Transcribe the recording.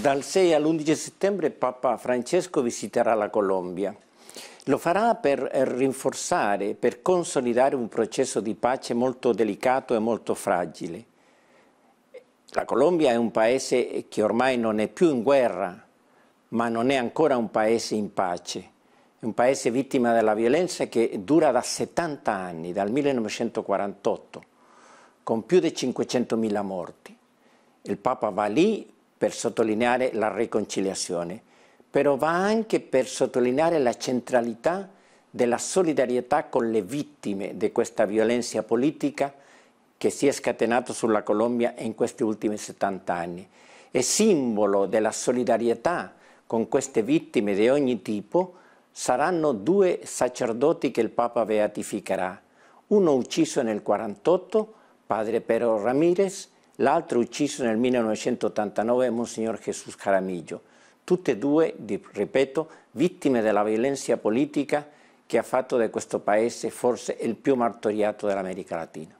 Dal 6 all'11 settembre Papa Francesco visiterà la Colombia. Lo farà per rinforzare, per consolidare un processo di pace molto delicato e molto fragile. La Colombia è un paese che ormai non è più in guerra, ma non è ancora un paese in pace. È un paese vittima della violenza che dura da 70 anni, dal 1948, con più di 500.000 morti. Il Papa va lì per sottolineare la riconciliazione, però va anche per sottolineare la centralità della solidarietà con le vittime di questa violenza politica che si è scatenata sulla Colombia in questi ultimi 70 anni. È simbolo della solidarietà con queste vittime di ogni tipo saranno due sacerdoti che il Papa beatificherà, uno ucciso nel 1948, padre Pero Ramirez, L'altro ucciso nel 1989 è Monsignor Jesus Jaramillo. tutte e due, ripeto, vittime della violenza politica che ha fatto di questo paese forse il più martoriato dell'America Latina.